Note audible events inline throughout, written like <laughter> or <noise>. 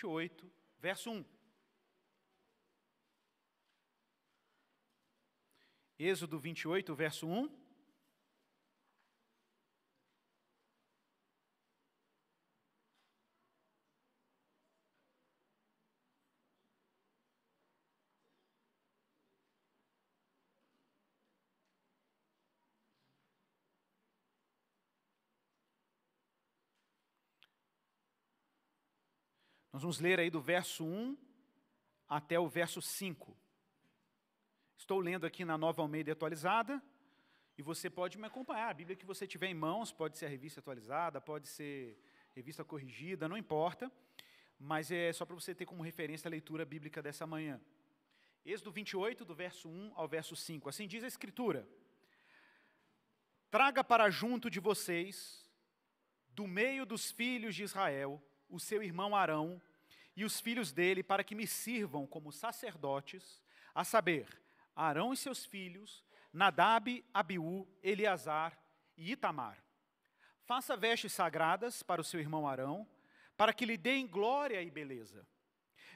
28, verso 1. Êxodo 28, verso 1. Nós vamos ler aí do verso 1 até o verso 5. Estou lendo aqui na Nova Almeida Atualizada, e você pode me acompanhar. A Bíblia que você tiver em mãos, pode ser a revista atualizada, pode ser revista corrigida, não importa, mas é só para você ter como referência a leitura bíblica dessa manhã. Êxodo 28, do verso 1 ao verso 5. Assim diz a Escritura: Traga para junto de vocês, do meio dos filhos de Israel, o seu irmão Arão, e os filhos dele para que me sirvam como sacerdotes, a saber, Arão e seus filhos, Nadab, Abiú, Eleazar e Itamar. Faça vestes sagradas para o seu irmão Arão, para que lhe deem glória e beleza.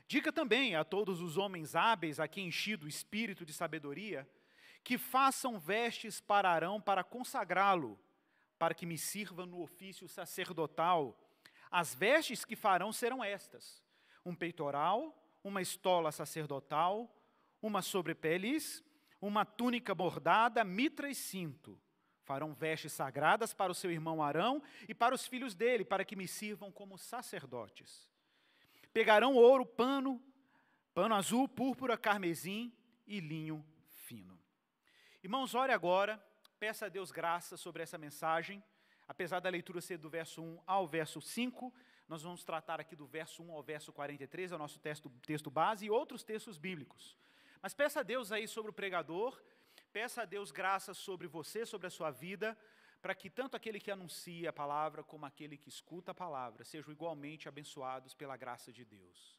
Diga também a todos os homens hábeis a quem enchi do espírito de sabedoria, que façam vestes para Arão para consagrá-lo, para que me sirva no ofício sacerdotal. As vestes que farão serão estas: um peitoral, uma estola sacerdotal, uma sobrepeles, uma túnica bordada, mitra e cinto. Farão vestes sagradas para o seu irmão Arão e para os filhos dele, para que me sirvam como sacerdotes. Pegarão ouro, pano, pano azul, púrpura, carmesim e linho fino. Irmãos, ore agora, peça a Deus graça sobre essa mensagem, apesar da leitura ser do verso 1 ao verso 5. Nós vamos tratar aqui do verso 1 ao verso 43, é o nosso texto, texto base, e outros textos bíblicos. Mas peça a Deus aí sobre o pregador, peça a Deus graça sobre você, sobre a sua vida, para que tanto aquele que anuncia a palavra como aquele que escuta a palavra sejam igualmente abençoados pela graça de Deus.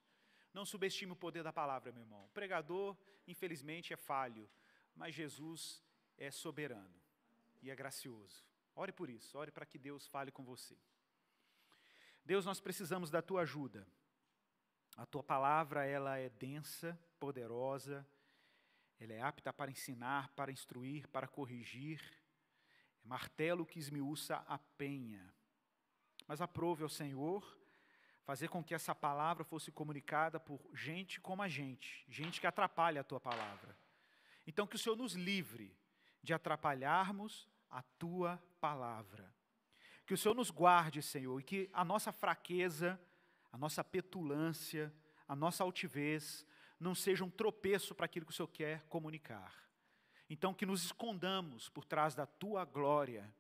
Não subestime o poder da palavra, meu irmão. O pregador, infelizmente, é falho, mas Jesus é soberano e é gracioso. Ore por isso, ore para que Deus fale com você. Deus, nós precisamos da tua ajuda. A tua palavra, ela é densa, poderosa, ela é apta para ensinar, para instruir, para corrigir. É martelo que esmiuça a penha. Mas aprove ao Senhor fazer com que essa palavra fosse comunicada por gente como a gente, gente que atrapalha a tua palavra. Então, que o Senhor nos livre de atrapalharmos a tua palavra. Que o Senhor nos guarde, Senhor, e que a nossa fraqueza, a nossa petulância, a nossa altivez não seja um tropeço para aquilo que o Senhor quer comunicar. Então, que nos escondamos por trás da tua glória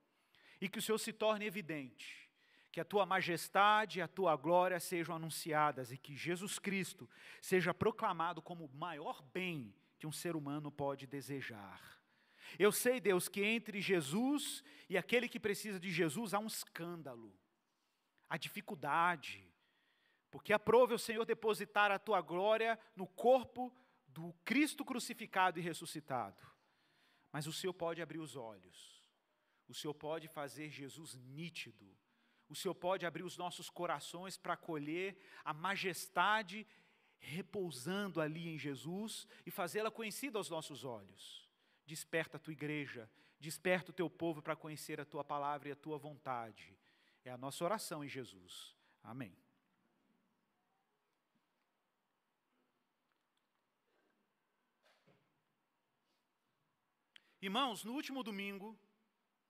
e que o Senhor se torne evidente, que a tua majestade e a tua glória sejam anunciadas e que Jesus Cristo seja proclamado como o maior bem que um ser humano pode desejar. Eu sei, Deus, que entre Jesus e aquele que precisa de Jesus há um escândalo, há dificuldade, porque aprove o Senhor depositar a tua glória no corpo do Cristo crucificado e ressuscitado. Mas o Senhor pode abrir os olhos, o Senhor pode fazer Jesus nítido, o Senhor pode abrir os nossos corações para acolher a majestade repousando ali em Jesus e fazê-la conhecida aos nossos olhos. Desperta a tua igreja, desperta o teu povo para conhecer a tua palavra e a tua vontade. É a nossa oração em Jesus. Amém. Irmãos, no último domingo,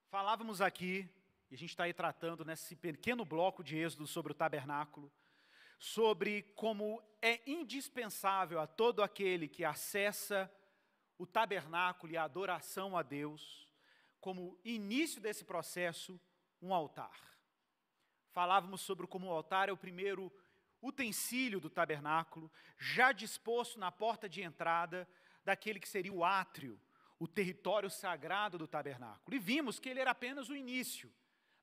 falávamos aqui, e a gente está aí tratando nesse pequeno bloco de Êxodo sobre o tabernáculo, sobre como é indispensável a todo aquele que acessa o tabernáculo e a adoração a Deus, como início desse processo, um altar. Falávamos sobre como o altar é o primeiro utensílio do tabernáculo, já disposto na porta de entrada daquele que seria o átrio, o território sagrado do tabernáculo. E vimos que ele era apenas o início,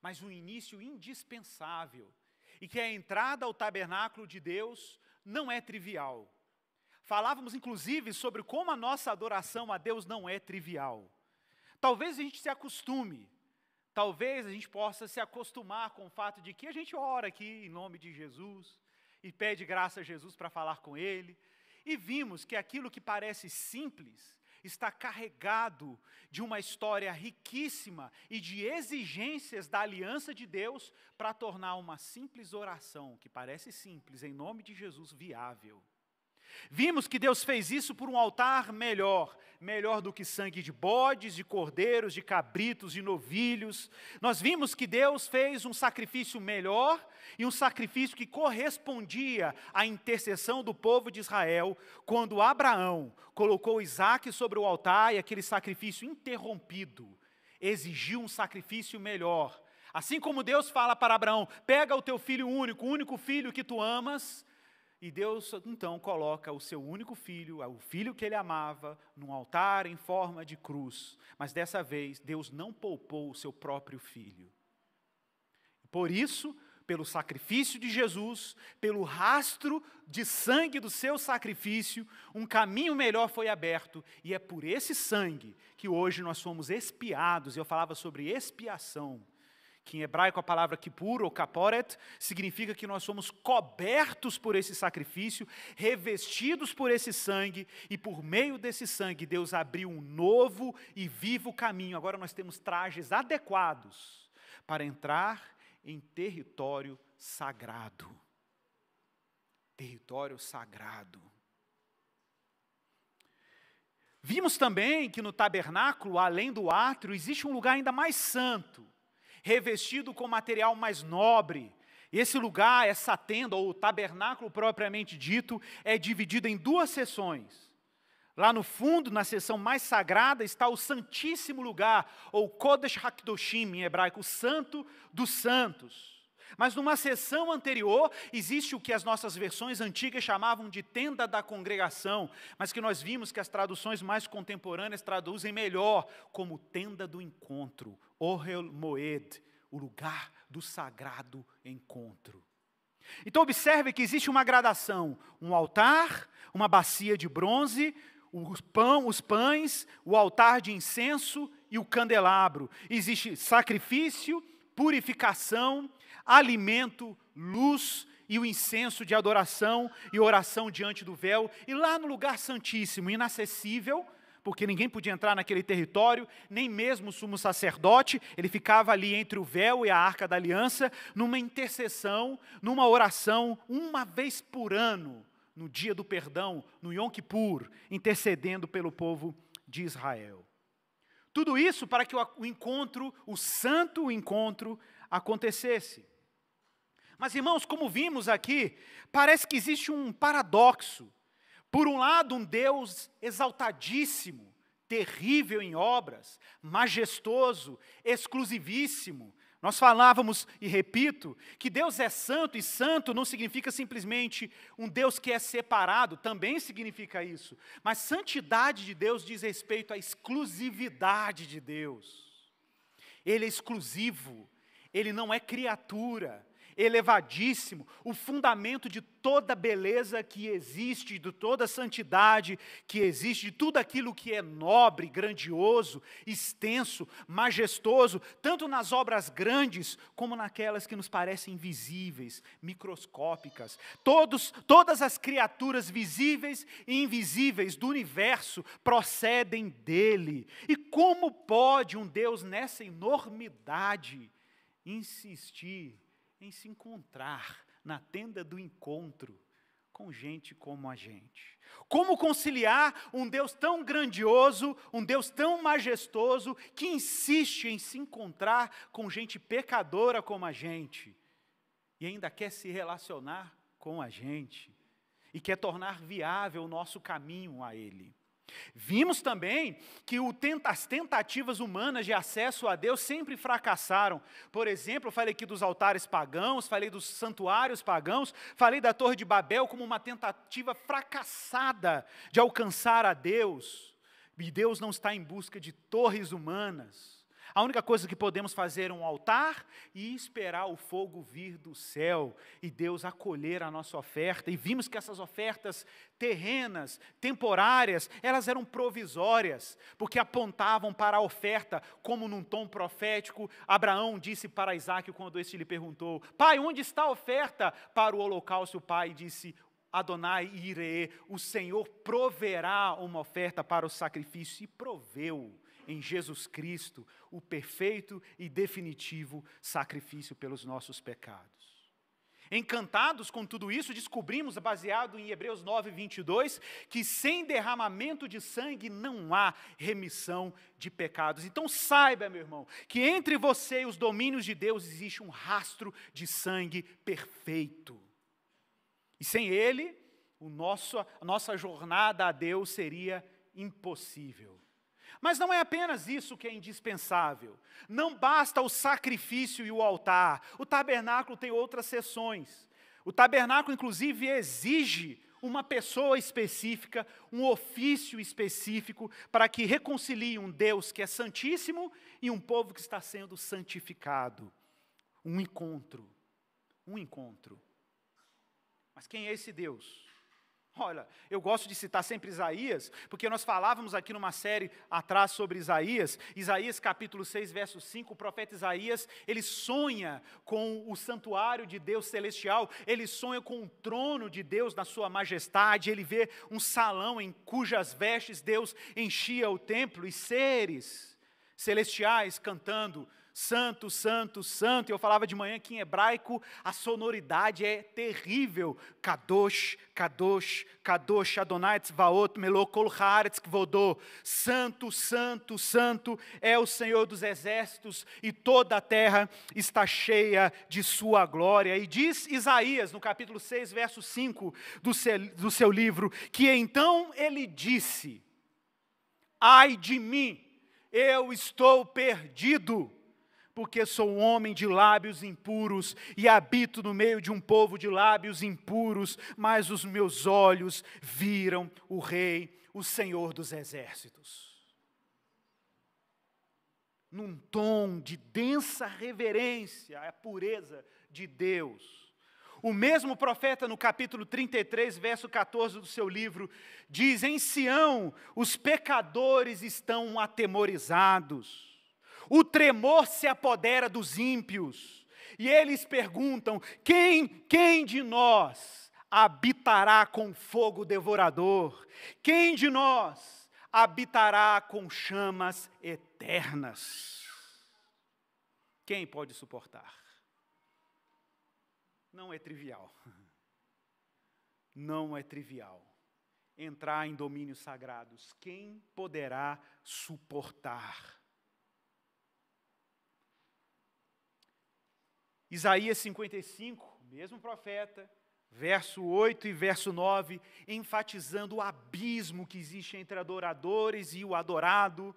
mas um início indispensável, e que a entrada ao tabernáculo de Deus não é trivial Falávamos inclusive sobre como a nossa adoração a Deus não é trivial. Talvez a gente se acostume, talvez a gente possa se acostumar com o fato de que a gente ora aqui em nome de Jesus e pede graça a Jesus para falar com Ele. E vimos que aquilo que parece simples está carregado de uma história riquíssima e de exigências da aliança de Deus para tornar uma simples oração, que parece simples, em nome de Jesus, viável. Vimos que Deus fez isso por um altar melhor, melhor do que sangue de bodes, de cordeiros, de cabritos, de novilhos. Nós vimos que Deus fez um sacrifício melhor e um sacrifício que correspondia à intercessão do povo de Israel, quando Abraão colocou Isaac sobre o altar e aquele sacrifício interrompido exigiu um sacrifício melhor. Assim como Deus fala para Abraão: pega o teu filho único, o único filho que tu amas, e Deus então coloca o seu único filho, o filho que ele amava, num altar em forma de cruz. Mas dessa vez, Deus não poupou o seu próprio filho. Por isso, pelo sacrifício de Jesus, pelo rastro de sangue do seu sacrifício, um caminho melhor foi aberto, e é por esse sangue que hoje nós somos espiados. Eu falava sobre expiação que em hebraico a palavra Kipur ou kaporet significa que nós somos cobertos por esse sacrifício, revestidos por esse sangue, e por meio desse sangue Deus abriu um novo e vivo caminho. Agora nós temos trajes adequados para entrar em território sagrado. Território sagrado. Vimos também que no tabernáculo, além do átrio, existe um lugar ainda mais santo revestido com material mais nobre. Esse lugar, essa tenda, ou tabernáculo propriamente dito, é dividido em duas seções. Lá no fundo, na seção mais sagrada, está o Santíssimo Lugar, ou Kodesh HaKadoshim em hebraico, o Santo dos Santos. Mas numa sessão anterior, existe o que as nossas versões antigas chamavam de tenda da congregação, mas que nós vimos que as traduções mais contemporâneas traduzem melhor como tenda do encontro, Ohel Moed, o lugar do sagrado encontro. Então observe que existe uma gradação, um altar, uma bacia de bronze, os pão, os pães, o altar de incenso e o candelabro. Existe sacrifício, purificação, alimento, luz e o incenso de adoração e oração diante do véu, e lá no lugar santíssimo, inacessível, porque ninguém podia entrar naquele território, nem mesmo o sumo sacerdote, ele ficava ali entre o véu e a arca da aliança, numa intercessão, numa oração, uma vez por ano, no dia do perdão, no Yom Kippur, intercedendo pelo povo de Israel. Tudo isso para que o encontro, o santo encontro, acontecesse. Mas, irmãos, como vimos aqui, parece que existe um paradoxo. Por um lado, um Deus exaltadíssimo, terrível em obras, majestoso, exclusivíssimo, nós falávamos, e repito, que Deus é santo, e santo não significa simplesmente um Deus que é separado, também significa isso. Mas santidade de Deus diz respeito à exclusividade de Deus. Ele é exclusivo, ele não é criatura, elevadíssimo, o fundamento de toda beleza que existe, de toda santidade que existe, de tudo aquilo que é nobre, grandioso, extenso, majestoso, tanto nas obras grandes como naquelas que nos parecem visíveis, microscópicas. Todos, todas as criaturas visíveis e invisíveis do universo procedem dele. E como pode um Deus nessa enormidade insistir em se encontrar na tenda do encontro com gente como a gente. Como conciliar um Deus tão grandioso, um Deus tão majestoso, que insiste em se encontrar com gente pecadora como a gente, e ainda quer se relacionar com a gente, e quer tornar viável o nosso caminho a Ele? Vimos também que as tentativas humanas de acesso a Deus sempre fracassaram. Por exemplo, eu falei aqui dos altares pagãos, falei dos santuários pagãos, falei da Torre de Babel como uma tentativa fracassada de alcançar a Deus. E Deus não está em busca de torres humanas. A única coisa que podemos fazer é um altar e esperar o fogo vir do céu e Deus acolher a nossa oferta. E vimos que essas ofertas terrenas, temporárias, elas eram provisórias, porque apontavam para a oferta, como num tom profético, Abraão disse para Isaac quando este lhe perguntou: Pai, onde está a oferta para o holocausto? O pai disse: Adonai Ire, o Senhor proverá uma oferta para o sacrifício, e proveu em Jesus Cristo, o perfeito e definitivo sacrifício pelos nossos pecados. Encantados com tudo isso, descobrimos, baseado em Hebreus 9, 22, que sem derramamento de sangue não há remissão de pecados. Então saiba, meu irmão, que entre você e os domínios de Deus existe um rastro de sangue perfeito. E sem ele, o nosso, a nossa jornada a Deus seria impossível. Mas não é apenas isso que é indispensável. Não basta o sacrifício e o altar. O tabernáculo tem outras sessões. O tabernáculo, inclusive, exige uma pessoa específica, um ofício específico, para que reconcilie um Deus que é santíssimo e um povo que está sendo santificado. Um encontro. Um encontro. Mas quem é esse Deus? Olha, eu gosto de citar sempre Isaías, porque nós falávamos aqui numa série atrás sobre Isaías, Isaías capítulo 6, verso 5, o profeta Isaías, ele sonha com o santuário de Deus celestial, ele sonha com o trono de Deus na sua majestade, ele vê um salão em cujas vestes Deus enchia o templo e seres celestiais cantando santo, santo, santo. Eu falava de manhã que em hebraico a sonoridade é terrível. Kadosh, Kadosh, Kadosh, Adonai Tzvaot, Melokol Haaretz Kvodô. Santo, santo, santo é o Senhor dos exércitos e toda a terra está cheia de sua glória. E diz Isaías, no capítulo 6, verso 5 do seu, do seu livro, que então ele disse, ai de mim, eu estou perdido porque sou homem de lábios impuros e habito no meio de um povo de lábios impuros, mas os meus olhos viram o Rei, o Senhor dos Exércitos. Num tom de densa reverência à pureza de Deus. O mesmo profeta, no capítulo 33, verso 14 do seu livro, diz: Em Sião os pecadores estão atemorizados o tremor se apodera dos ímpios, e eles perguntam: quem, quem de nós habitará com fogo devorador? Quem de nós habitará com chamas eternas? Quem pode suportar? Não é trivial. Não é trivial entrar em domínios sagrados. Quem poderá suportar? Isaías 55, mesmo profeta, verso 8 e verso 9, enfatizando o abismo que existe entre adoradores e o adorado,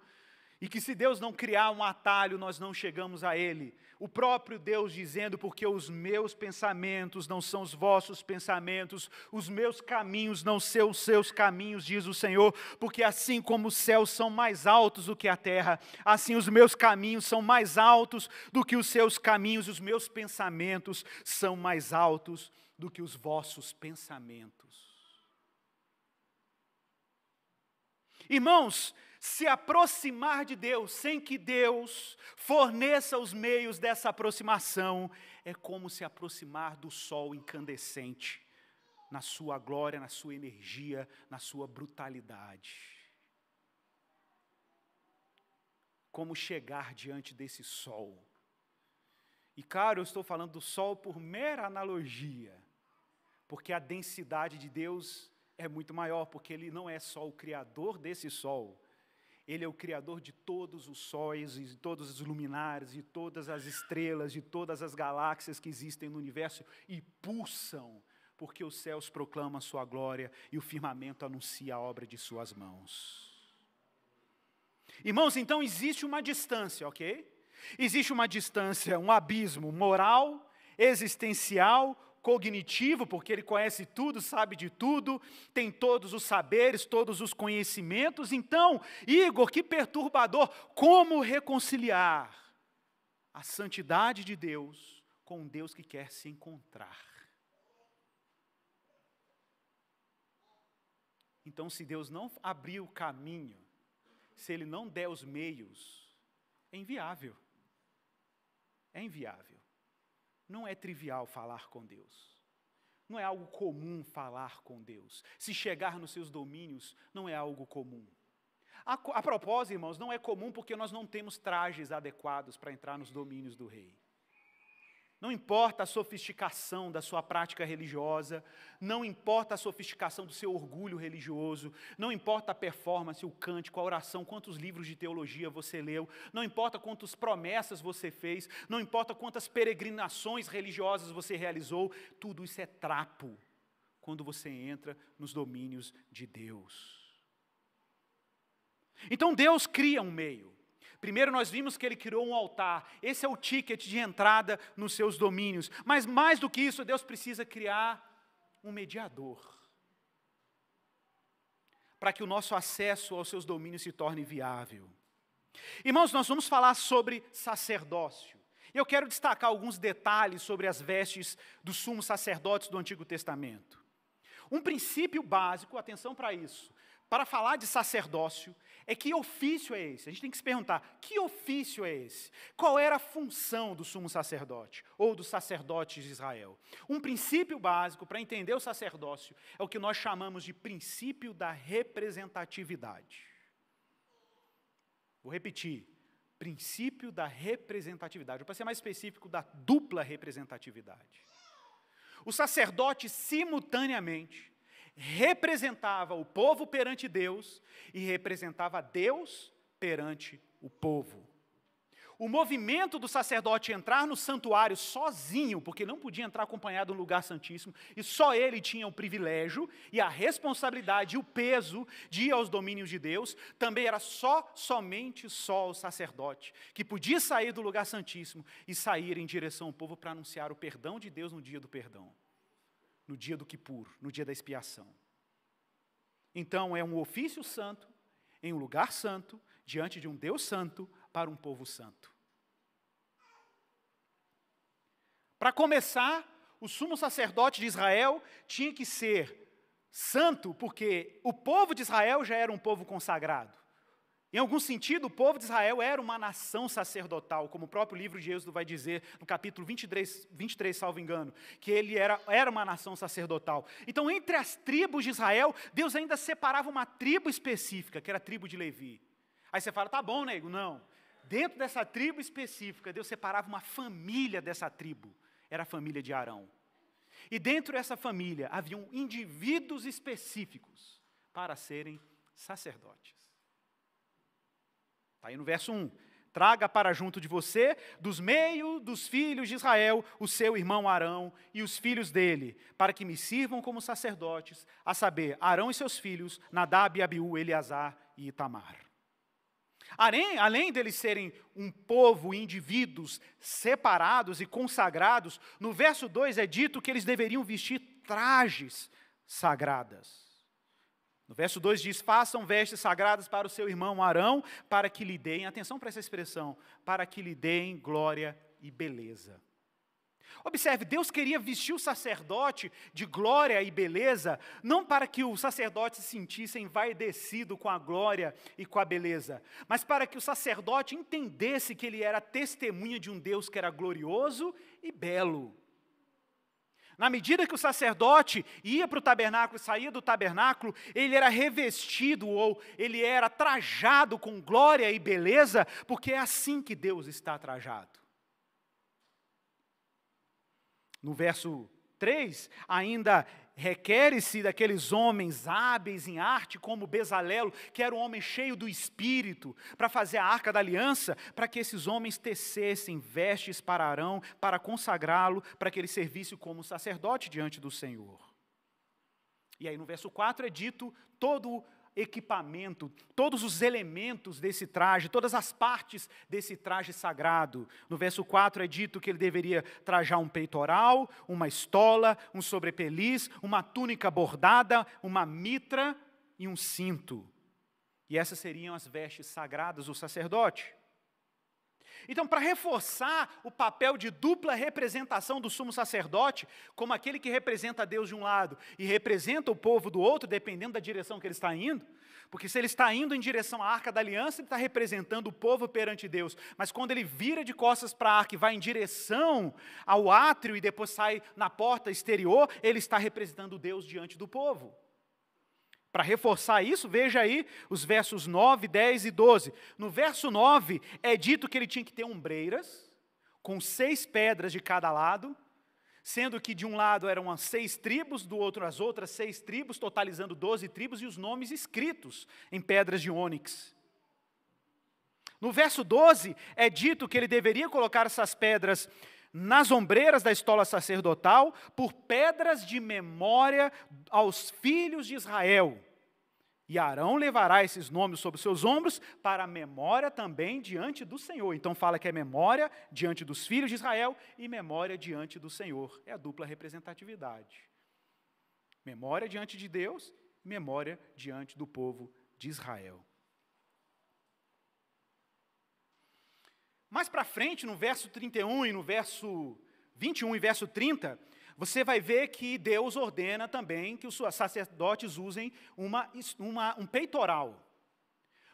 e que se Deus não criar um atalho, nós não chegamos a Ele. O próprio Deus dizendo, porque os meus pensamentos não são os vossos pensamentos, os meus caminhos não são os seus caminhos, diz o Senhor, porque assim como os céus são mais altos do que a terra, assim os meus caminhos são mais altos do que os seus caminhos, os meus pensamentos são mais altos do que os vossos pensamentos. Irmãos, se aproximar de Deus sem que Deus forneça os meios dessa aproximação é como se aproximar do sol incandescente, na sua glória, na sua energia, na sua brutalidade. Como chegar diante desse sol? E, cara, eu estou falando do sol por mera analogia, porque a densidade de Deus é muito maior, porque Ele não é só o Criador desse sol, ele é o criador de todos os sóis, e todos os luminares, de todas as estrelas, de todas as galáxias que existem no universo e pulsam, porque os céus proclamam a sua glória e o firmamento anuncia a obra de suas mãos. Irmãos, então existe uma distância, ok? Existe uma distância, um abismo moral, existencial, cognitivo, porque ele conhece tudo, sabe de tudo, tem todos os saberes, todos os conhecimentos. Então, Igor, que perturbador! Como reconciliar a santidade de Deus com um Deus que quer se encontrar? Então, se Deus não abrir o caminho, se Ele não der os meios, é inviável. É inviável. Não é trivial falar com Deus. Não é algo comum falar com Deus. Se chegar nos seus domínios, não é algo comum. A, a propósito, irmãos, não é comum porque nós não temos trajes adequados para entrar nos domínios do rei. Não importa a sofisticação da sua prática religiosa, não importa a sofisticação do seu orgulho religioso, não importa a performance, o cântico, a oração, quantos livros de teologia você leu, não importa quantas promessas você fez, não importa quantas peregrinações religiosas você realizou, tudo isso é trapo quando você entra nos domínios de Deus. Então Deus cria um meio. Primeiro, nós vimos que ele criou um altar. Esse é o ticket de entrada nos seus domínios. Mas mais do que isso, Deus precisa criar um mediador para que o nosso acesso aos seus domínios se torne viável. Irmãos, nós vamos falar sobre sacerdócio. Eu quero destacar alguns detalhes sobre as vestes dos sumos sacerdotes do Antigo Testamento. Um princípio básico, atenção para isso, para falar de sacerdócio, é que ofício é esse? A gente tem que se perguntar: que ofício é esse? Qual era a função do sumo sacerdote ou dos sacerdotes de Israel? Um princípio básico para entender o sacerdócio é o que nós chamamos de princípio da representatividade. Vou repetir: princípio da representatividade, ou para ser mais específico, da dupla representatividade. O sacerdote, simultaneamente, representava o povo perante Deus e representava Deus perante o povo. O movimento do sacerdote entrar no santuário sozinho, porque não podia entrar acompanhado no lugar santíssimo, e só ele tinha o privilégio e a responsabilidade e o peso de ir aos domínios de Deus, também era só, somente só o sacerdote, que podia sair do lugar santíssimo e sair em direção ao povo para anunciar o perdão de Deus no dia do perdão no dia do Kippur, no dia da expiação. Então é um ofício santo, em um lugar santo, diante de um Deus santo, para um povo santo. Para começar, o sumo sacerdote de Israel tinha que ser santo, porque o povo de Israel já era um povo consagrado. Em algum sentido, o povo de Israel era uma nação sacerdotal, como o próprio livro de Êxodo vai dizer, no capítulo 23, 23 salvo engano, que ele era, era uma nação sacerdotal. Então, entre as tribos de Israel, Deus ainda separava uma tribo específica, que era a tribo de Levi. Aí você fala, tá bom, nego, não. Dentro dessa tribo específica, Deus separava uma família dessa tribo, era a família de Arão. E dentro dessa família haviam indivíduos específicos para serem sacerdotes. Está aí no verso 1. Traga para junto de você, dos meios dos filhos de Israel, o seu irmão Arão e os filhos dele, para que me sirvam como sacerdotes, a saber, Arão e seus filhos, Nadab e Abiú, Eleazar e Itamar. Além, além deles serem um povo, indivíduos separados e consagrados, no verso 2 é dito que eles deveriam vestir trajes sagradas. No verso 2 diz: Façam vestes sagradas para o seu irmão Arão, para que lhe deem, atenção para essa expressão, para que lhe deem glória e beleza. Observe, Deus queria vestir o sacerdote de glória e beleza, não para que o sacerdote se sentisse envaidecido com a glória e com a beleza, mas para que o sacerdote entendesse que ele era testemunha de um Deus que era glorioso e belo. Na medida que o sacerdote ia para o tabernáculo e saía do tabernáculo, ele era revestido ou ele era trajado com glória e beleza, porque é assim que Deus está trajado. No verso 3, ainda requer-se daqueles homens hábeis em arte, como Bezalelo, que era um homem cheio do espírito, para fazer a arca da aliança, para que esses homens tecessem vestes para Arão, para consagrá-lo, para que ele servisse como sacerdote diante do Senhor. E aí no verso 4 é dito todo equipamento, todos os elementos desse traje, todas as partes desse traje sagrado. No verso 4 é dito que ele deveria trajar um peitoral, uma estola, um sobrepeliz, uma túnica bordada, uma mitra e um cinto. E essas seriam as vestes sagradas do sacerdote. Então, para reforçar o papel de dupla representação do sumo sacerdote, como aquele que representa Deus de um lado e representa o povo do outro, dependendo da direção que ele está indo, porque se ele está indo em direção à arca da aliança, ele está representando o povo perante Deus, mas quando ele vira de costas para a arca e vai em direção ao átrio e depois sai na porta exterior, ele está representando Deus diante do povo. Para reforçar isso, veja aí os versos 9, 10 e 12. No verso 9, é dito que ele tinha que ter ombreiras, com seis pedras de cada lado, sendo que de um lado eram as seis tribos, do outro as outras seis tribos, totalizando doze tribos, e os nomes escritos em pedras de ônix. No verso 12, é dito que ele deveria colocar essas pedras nas ombreiras da estola sacerdotal, por pedras de memória aos filhos de Israel. E Arão levará esses nomes sobre seus ombros para a memória também diante do Senhor. Então fala que é memória diante dos filhos de Israel e memória diante do Senhor. É a dupla representatividade. Memória diante de Deus, memória diante do povo de Israel. Mais para frente, no verso 31 e no verso 21 e verso 30, você vai ver que Deus ordena também que os sacerdotes usem uma, uma, um peitoral.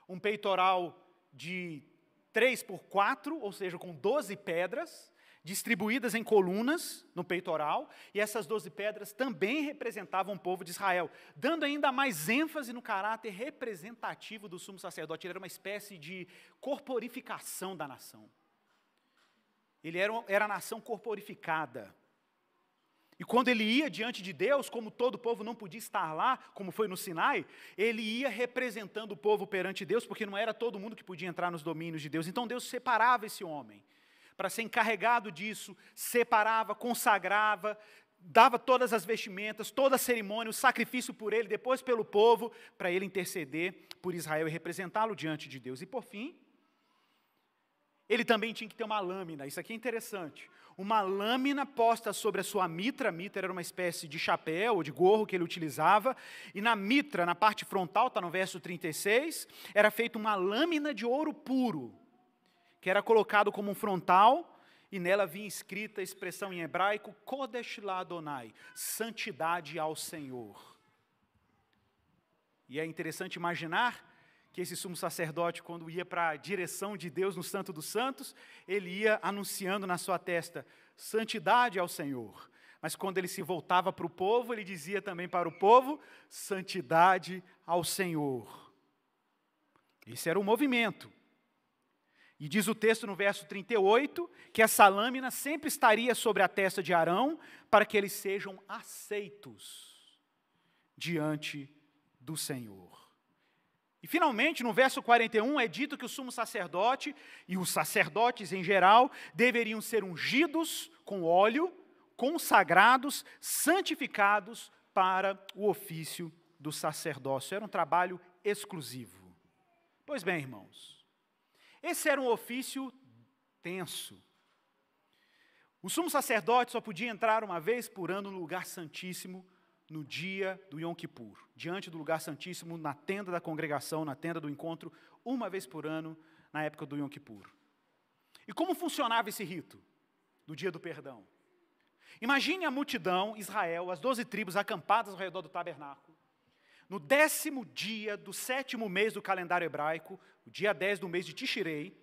Um peitoral de 3 por 4, ou seja, com 12 pedras, distribuídas em colunas no peitoral, e essas doze pedras também representavam o povo de Israel, dando ainda mais ênfase no caráter representativo do sumo sacerdote. Ele era uma espécie de corporificação da nação. Ele era, era a nação corporificada. E quando ele ia diante de Deus, como todo o povo não podia estar lá, como foi no Sinai, ele ia representando o povo perante Deus, porque não era todo mundo que podia entrar nos domínios de Deus. Então Deus separava esse homem para ser encarregado disso, separava, consagrava, dava todas as vestimentas, toda a cerimônia, o sacrifício por ele, depois pelo povo, para ele interceder por Israel e representá-lo diante de Deus. E por fim, ele também tinha que ter uma lâmina, isso aqui é interessante. Uma lâmina posta sobre a sua mitra, a mitra era uma espécie de chapéu ou de gorro que ele utilizava, e na mitra, na parte frontal, está no verso 36, era feita uma lâmina de ouro puro que era colocado como um frontal, e nela vinha escrita a expressão em hebraico, Kodesh Ladonai, santidade ao Senhor. E é interessante imaginar que esse sumo sacerdote, quando ia para a direção de Deus no Santo dos Santos, ele ia anunciando na sua testa: santidade ao Senhor. Mas quando ele se voltava para o povo, ele dizia também para o povo: santidade ao Senhor. Esse era o movimento. E diz o texto no verso 38 que essa lâmina sempre estaria sobre a testa de Arão para que eles sejam aceitos diante do Senhor. E finalmente, no verso 41, é dito que o sumo sacerdote e os sacerdotes em geral deveriam ser ungidos com óleo, consagrados, santificados para o ofício do sacerdócio. Era um trabalho exclusivo. Pois bem, irmãos, esse era um ofício tenso. O sumo sacerdote só podia entrar uma vez por ano no lugar santíssimo, no dia do Yom Kippur, diante do lugar santíssimo, na tenda da congregação, na tenda do encontro, uma vez por ano, na época do Yom Kippur. E como funcionava esse rito do dia do perdão? Imagine a multidão, Israel, as doze tribos acampadas ao redor do tabernáculo. No décimo dia do sétimo mês do calendário hebraico, o dia 10 do mês de Tishrei,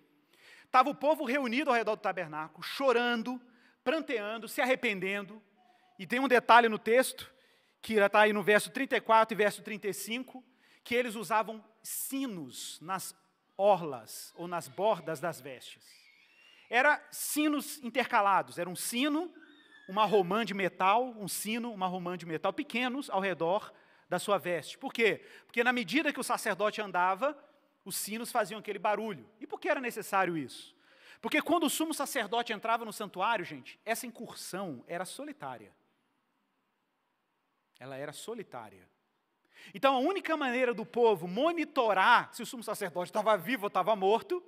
estava o povo reunido ao redor do tabernáculo, chorando, pranteando, se arrependendo. E tem um detalhe no texto, que está aí no verso 34 e verso 35, que eles usavam sinos nas orlas ou nas bordas das vestes. Era sinos intercalados, era um sino, uma romã de metal, um sino, uma romã de metal pequenos ao redor da sua veste. Por quê? Porque na medida que o sacerdote andava, os sinos faziam aquele barulho. E por que era necessário isso? Porque quando o sumo sacerdote entrava no santuário, gente, essa incursão era solitária. Ela era solitária. Então a única maneira do povo monitorar se o sumo sacerdote estava vivo ou estava morto,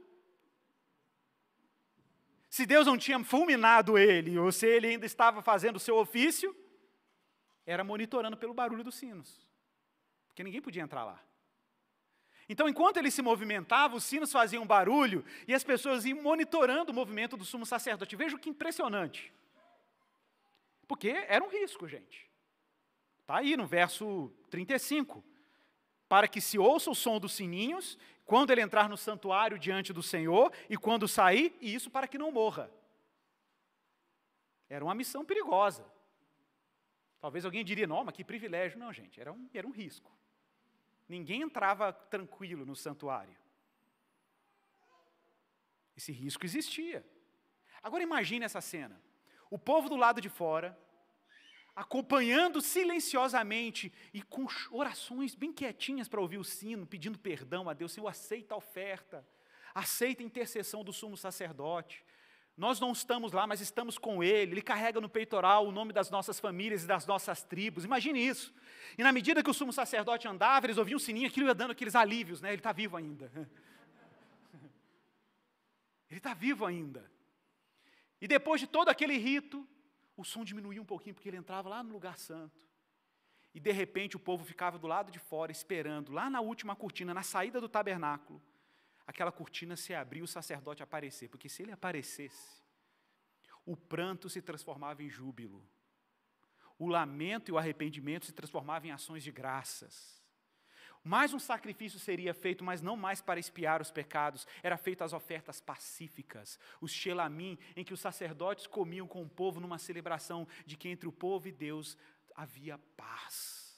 se Deus não tinha fulminado ele, ou se ele ainda estava fazendo o seu ofício, era monitorando pelo barulho dos sinos porque ninguém podia entrar lá. Então, enquanto ele se movimentava, os sinos faziam barulho e as pessoas iam monitorando o movimento do sumo sacerdote. Veja que impressionante. Porque era um risco, gente. Está aí no verso 35. Para que se ouça o som dos sininhos, quando ele entrar no santuário diante do Senhor e quando sair, e isso para que não morra. Era uma missão perigosa. Talvez alguém diria, não, mas que privilégio. Não, gente, era um, era um risco. Ninguém entrava tranquilo no santuário. Esse risco existia. Agora imagine essa cena. O povo do lado de fora, acompanhando silenciosamente e com orações bem quietinhas para ouvir o sino, pedindo perdão a Deus, Senhor, aceita a oferta, aceita a intercessão do sumo sacerdote, nós não estamos lá, mas estamos com Ele. Ele carrega no peitoral o nome das nossas famílias e das nossas tribos. Imagine isso. E na medida que o sumo sacerdote andava, eles ouviam um sininho, aquilo ia dando aqueles alívios, né? Ele está vivo ainda. <laughs> Ele está vivo ainda. E depois de todo aquele rito, o som diminuía um pouquinho, porque ele entrava lá no lugar santo. E de repente o povo ficava do lado de fora, esperando, lá na última cortina, na saída do tabernáculo, aquela cortina se abriu, e o sacerdote aparecer, porque se ele aparecesse, o pranto se transformava em júbilo, o lamento e o arrependimento se transformavam em ações de graças. Mais um sacrifício seria feito, mas não mais para espiar os pecados, era feito as ofertas pacíficas, os xelamim, em que os sacerdotes comiam com o povo numa celebração de que entre o povo e Deus havia paz.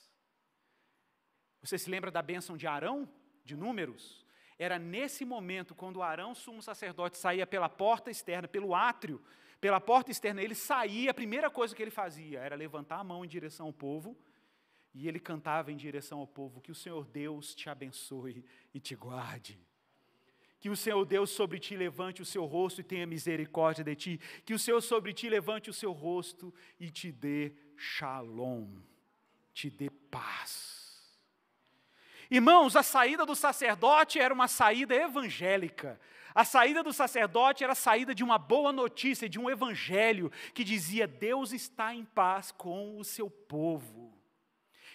Você se lembra da bênção de Arão, de Números? Era nesse momento, quando Arão, sumo sacerdote, saía pela porta externa, pelo átrio, pela porta externa, ele saía, a primeira coisa que ele fazia era levantar a mão em direção ao povo, e ele cantava em direção ao povo: Que o Senhor Deus te abençoe e te guarde. Que o Senhor Deus sobre ti levante o seu rosto e tenha misericórdia de ti. Que o Senhor sobre ti levante o seu rosto e te dê shalom, te dê paz. Irmãos, a saída do sacerdote era uma saída evangélica. A saída do sacerdote era a saída de uma boa notícia, de um evangelho que dizia: Deus está em paz com o seu povo.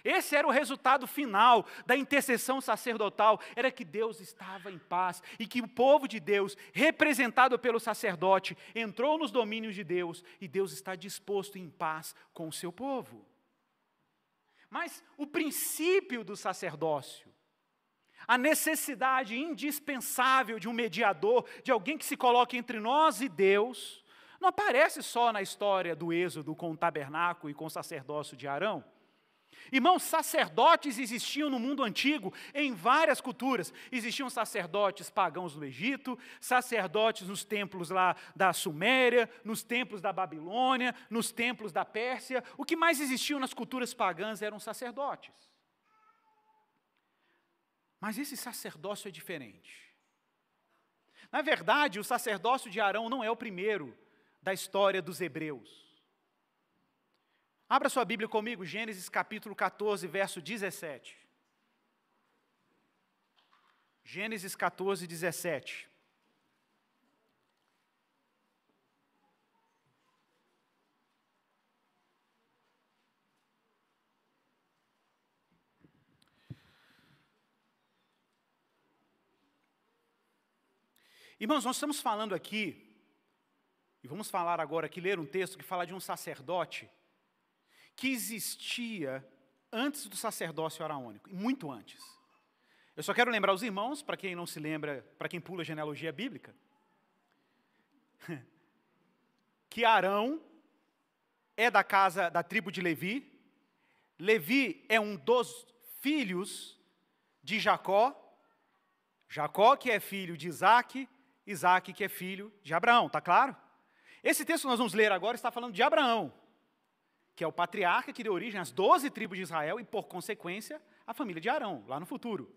Esse era o resultado final da intercessão sacerdotal, era que Deus estava em paz e que o povo de Deus, representado pelo sacerdote, entrou nos domínios de Deus e Deus está disposto em paz com o seu povo. Mas o princípio do sacerdócio, a necessidade indispensável de um mediador, de alguém que se coloque entre nós e Deus, não aparece só na história do Êxodo com o tabernáculo e com o sacerdócio de Arão. Irmãos, sacerdotes existiam no mundo antigo, em várias culturas. Existiam sacerdotes pagãos no Egito, sacerdotes nos templos lá da Suméria, nos templos da Babilônia, nos templos da Pérsia. O que mais existiam nas culturas pagãs eram sacerdotes. Mas esse sacerdócio é diferente. Na verdade, o sacerdócio de Arão não é o primeiro da história dos hebreus. Abra sua Bíblia comigo, Gênesis capítulo 14, verso 17. Gênesis 14, 17. Irmãos, nós estamos falando aqui, e vamos falar agora aqui, ler um texto que fala de um sacerdote que existia antes do sacerdócio araônico, muito antes. Eu só quero lembrar os irmãos, para quem não se lembra, para quem pula a genealogia bíblica, <laughs> que Arão é da casa da tribo de Levi, Levi é um dos filhos de Jacó, Jacó que é filho de Isaac, Isaac, que é filho de Abraão, tá claro? Esse texto que nós vamos ler agora está falando de Abraão, que é o patriarca que deu origem às doze tribos de Israel e, por consequência, à família de Arão, lá no futuro.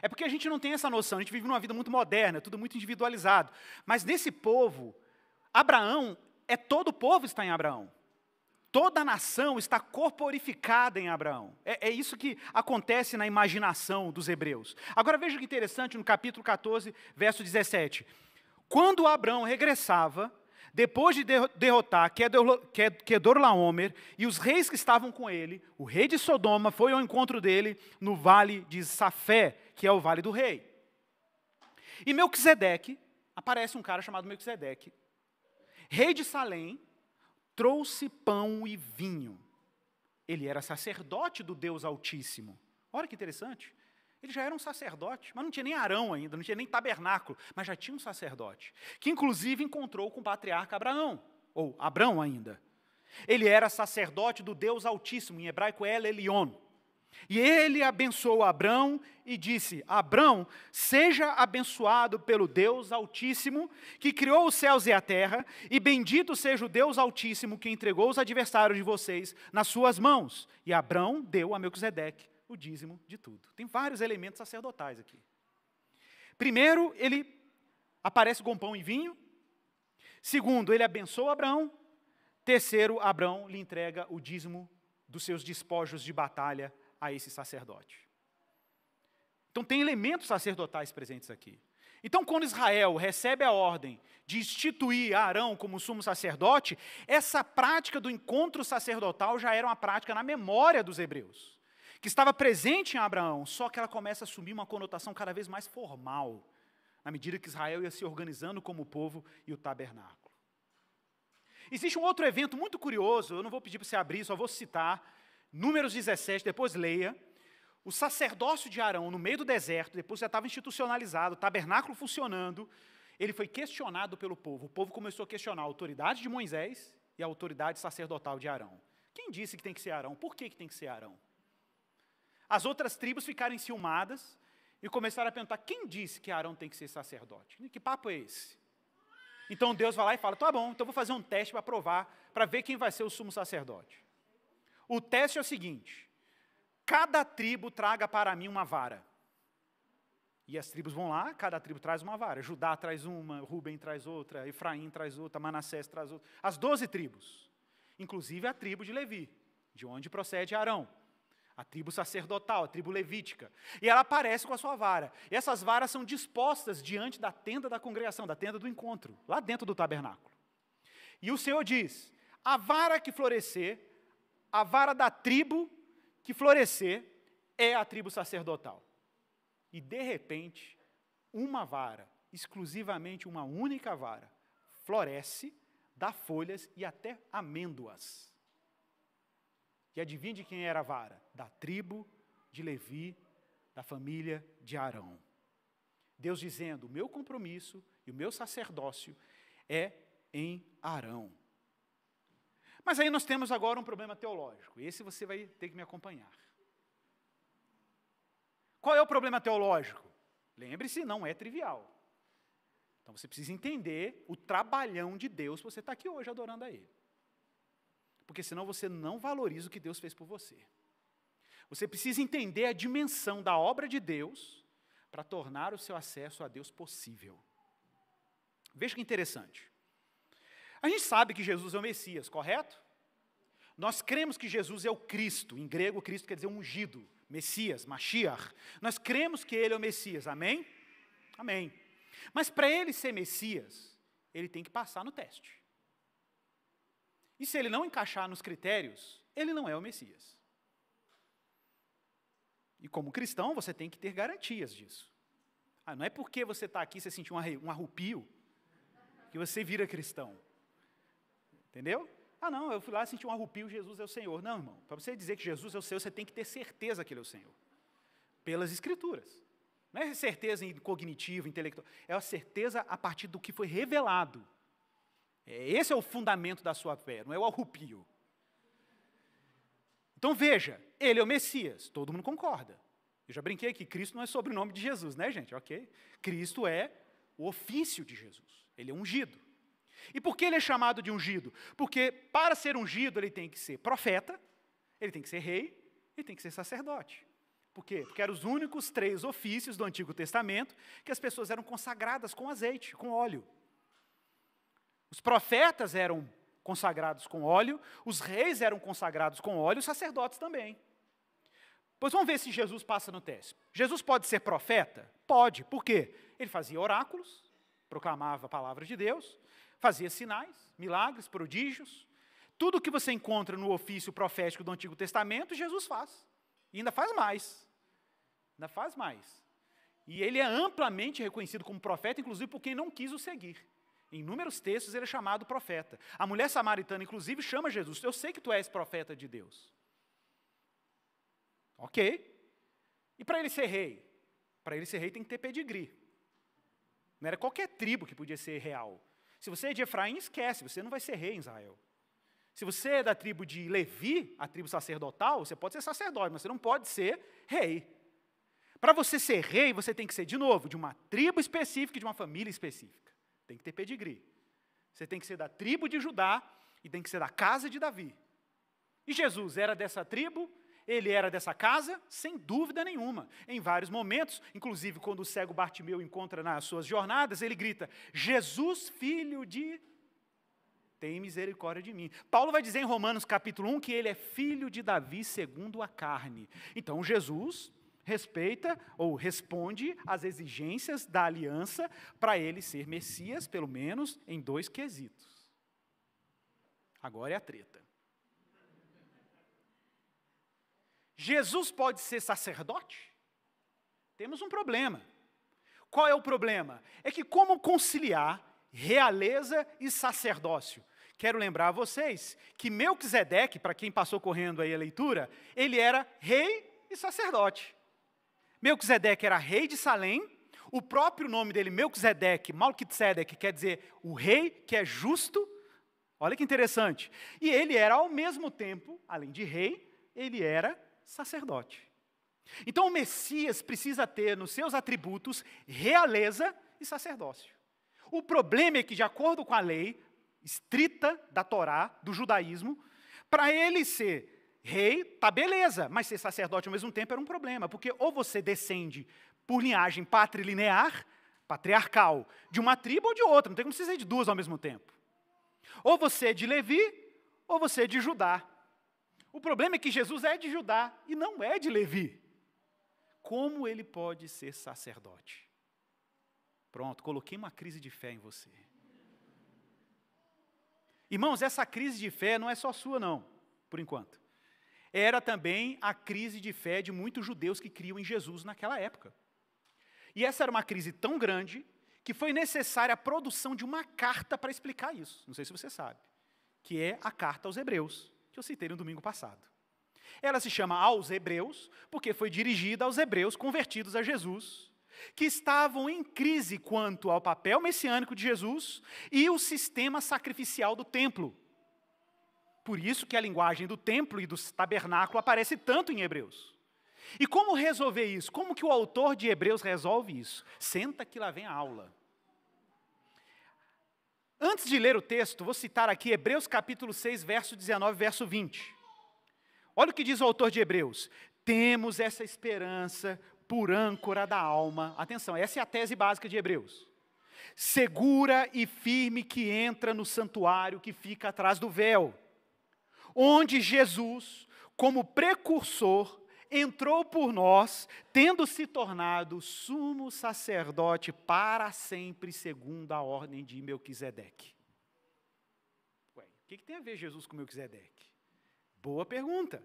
É porque a gente não tem essa noção, a gente vive numa vida muito moderna, tudo muito individualizado. Mas nesse povo, Abraão é todo o povo está em Abraão. Toda a nação está corporificada em Abraão. É, é, isso que acontece na imaginação dos hebreus. Agora veja que é interessante no capítulo 14, verso 17. Quando Abraão regressava, depois de derrotar Kedorlaomer e os reis que estavam com ele, o rei de Sodoma foi ao encontro dele no vale de Safé, que é o vale do rei. E Melquisedeque, aparece um cara chamado Melquisedeque, rei de Salém, trouxe pão e vinho. Ele era sacerdote do Deus Altíssimo. Olha que interessante. Ele já era um sacerdote, mas não tinha nem Arão ainda, não tinha nem tabernáculo, mas já tinha um sacerdote, que inclusive encontrou com o patriarca Abraão, ou Abrão ainda. Ele era sacerdote do Deus Altíssimo, em hebraico El Elion. E ele abençoou Abrão e disse: Abrão, seja abençoado pelo Deus Altíssimo, que criou os céus e a terra, e bendito seja o Deus Altíssimo que entregou os adversários de vocês nas suas mãos. E Abrão deu a Melquisedeque o dízimo de tudo. Tem vários elementos sacerdotais aqui. Primeiro, ele aparece com pão e vinho. Segundo, ele abençoa Abrão. Terceiro, Abrão lhe entrega o dízimo dos seus despojos de batalha a esse sacerdote. Então, tem elementos sacerdotais presentes aqui. Então, quando Israel recebe a ordem de instituir Arão como sumo sacerdote, essa prática do encontro sacerdotal já era uma prática na memória dos hebreus, que estava presente em Abraão, só que ela começa a assumir uma conotação cada vez mais formal, na medida que Israel ia se organizando como o povo e o tabernáculo. Existe um outro evento muito curioso, eu não vou pedir para você abrir, só vou citar, Números 17, depois leia. O sacerdócio de Arão, no meio do deserto, depois já estava institucionalizado, o tabernáculo funcionando, ele foi questionado pelo povo. O povo começou a questionar a autoridade de Moisés e a autoridade sacerdotal de Arão. Quem disse que tem que ser Arão? Por que, que tem que ser Arão? As outras tribos ficaram enciumadas e começaram a perguntar: quem disse que Arão tem que ser sacerdote? Que papo é esse? Então Deus vai lá e fala: tá bom, então vou fazer um teste para provar, para ver quem vai ser o sumo sacerdote. O teste é o seguinte: cada tribo traga para mim uma vara. E as tribos vão lá, cada tribo traz uma vara. Judá traz uma, Rubem traz outra, Efraim traz outra, Manassés traz outra. As doze tribos, inclusive a tribo de Levi, de onde procede Arão, a tribo sacerdotal, a tribo levítica. E ela aparece com a sua vara. E essas varas são dispostas diante da tenda da congregação, da tenda do encontro, lá dentro do tabernáculo. E o Senhor diz: a vara que florescer a vara da tribo que florescer é a tribo sacerdotal. E de repente, uma vara, exclusivamente uma única vara, floresce, dá folhas e até amêndoas. E adivinhe quem era a vara? Da tribo de Levi, da família de Arão. Deus dizendo: o meu compromisso e o meu sacerdócio é em Arão. Mas aí nós temos agora um problema teológico, e esse você vai ter que me acompanhar. Qual é o problema teológico? Lembre-se, não é trivial. Então você precisa entender o trabalhão de Deus você está aqui hoje adorando a Ele. Porque senão você não valoriza o que Deus fez por você. Você precisa entender a dimensão da obra de Deus para tornar o seu acesso a Deus possível. Veja que interessante. A gente sabe que Jesus é o Messias, correto? Nós cremos que Jesus é o Cristo, em grego, Cristo quer dizer ungido, Messias, Mashiach. Nós cremos que ele é o Messias, amém? Amém. Mas para ele ser Messias, ele tem que passar no teste. E se ele não encaixar nos critérios, ele não é o Messias. E como cristão, você tem que ter garantias disso. Ah, não é porque você está aqui e você sentiu um arrupio que você vira cristão. Entendeu? Ah, não, eu fui lá senti um arrupio, Jesus é o Senhor. Não, irmão, para você dizer que Jesus é o Senhor, você tem que ter certeza que Ele é o Senhor. Pelas Escrituras. Não é certeza cognitiva, intelectual. É a certeza a partir do que foi revelado. É, esse é o fundamento da sua fé, não é o arrupio. Então veja, ele é o Messias, todo mundo concorda. Eu já brinquei aqui, Cristo não é sobrenome de Jesus, né, gente? Ok. Cristo é o ofício de Jesus, ele é ungido. E por que ele é chamado de ungido? Porque para ser ungido ele tem que ser profeta, ele tem que ser rei, ele tem que ser sacerdote. Por quê? Porque eram os únicos três ofícios do Antigo Testamento que as pessoas eram consagradas com azeite, com óleo. Os profetas eram consagrados com óleo, os reis eram consagrados com óleo, os sacerdotes também. Pois vamos ver se Jesus passa no teste. Jesus pode ser profeta? Pode. Por quê? Ele fazia oráculos, proclamava a palavra de Deus, fazia sinais, milagres, prodígios. Tudo que você encontra no ofício profético do Antigo Testamento, Jesus faz. E ainda faz mais. Ainda faz mais. E ele é amplamente reconhecido como profeta, inclusive por quem não quis o seguir. Em inúmeros textos ele é chamado profeta. A mulher samaritana, inclusive, chama Jesus: Eu sei que tu és profeta de Deus. Ok. E para ele ser rei? Para ele ser rei tem que ter pedigree. Não era qualquer tribo que podia ser real. Se você é de Efraim, esquece, você não vai ser rei em Israel. Se você é da tribo de Levi, a tribo sacerdotal, você pode ser sacerdote, mas você não pode ser rei. Para você ser rei, você tem que ser, de novo, de uma tribo específica, de uma família específica. Tem que ter pedigree. Você tem que ser da tribo de Judá e tem que ser da casa de Davi. E Jesus era dessa tribo ele era dessa casa, sem dúvida nenhuma. Em vários momentos, inclusive quando o cego Bartimeu encontra nas suas jornadas, ele grita: Jesus, filho de. Tem misericórdia de mim. Paulo vai dizer em Romanos capítulo 1 que ele é filho de Davi segundo a carne. Então Jesus respeita ou responde às exigências da aliança para ele ser Messias, pelo menos em dois quesitos. Agora é a treta. Jesus pode ser sacerdote? Temos um problema. Qual é o problema? É que como conciliar realeza e sacerdócio? Quero lembrar a vocês que Melquisedeque, para quem passou correndo aí a leitura, ele era rei e sacerdote. Melquisedeque era rei de Salém, o próprio nome dele, Melquisedeque, Malkitzedek, quer dizer o rei que é justo. Olha que interessante. E ele era, ao mesmo tempo, além de rei, ele era sacerdote. Então o Messias precisa ter nos seus atributos realeza e sacerdócio. O problema é que, de acordo com a lei estrita da Torá, do judaísmo, para ele ser rei, tá beleza, mas ser sacerdote ao mesmo tempo era um problema, porque ou você descende por linhagem patrilinear, patriarcal, de uma tribo ou de outra, não tem como você ser de duas ao mesmo tempo. Ou você é de Levi, ou você é de Judá. O problema é que Jesus é de Judá e não é de Levi. Como ele pode ser sacerdote? Pronto, coloquei uma crise de fé em você. Irmãos, essa crise de fé não é só sua, não, por enquanto. Era também a crise de fé de muitos judeus que criam em Jesus naquela época. E essa era uma crise tão grande que foi necessária a produção de uma carta para explicar isso. Não sei se você sabe, que é a carta aos Hebreus que eu citei no domingo passado. Ela se chama Aos Hebreus, porque foi dirigida aos hebreus convertidos a Jesus, que estavam em crise quanto ao papel messiânico de Jesus e o sistema sacrificial do templo. Por isso que a linguagem do templo e do tabernáculo aparece tanto em Hebreus. E como resolver isso? Como que o autor de Hebreus resolve isso? Senta que lá vem a aula. Antes de ler o texto, vou citar aqui Hebreus capítulo 6, verso 19, verso 20. Olha o que diz o autor de Hebreus: "Temos essa esperança por âncora da alma". Atenção, essa é a tese básica de Hebreus. Segura e firme que entra no santuário que fica atrás do véu, onde Jesus, como precursor, entrou por nós, tendo se tornado sumo sacerdote para sempre, segundo a ordem de Melquisedeque. Ué, o que, que tem a ver Jesus com Melquisedeque? Boa pergunta,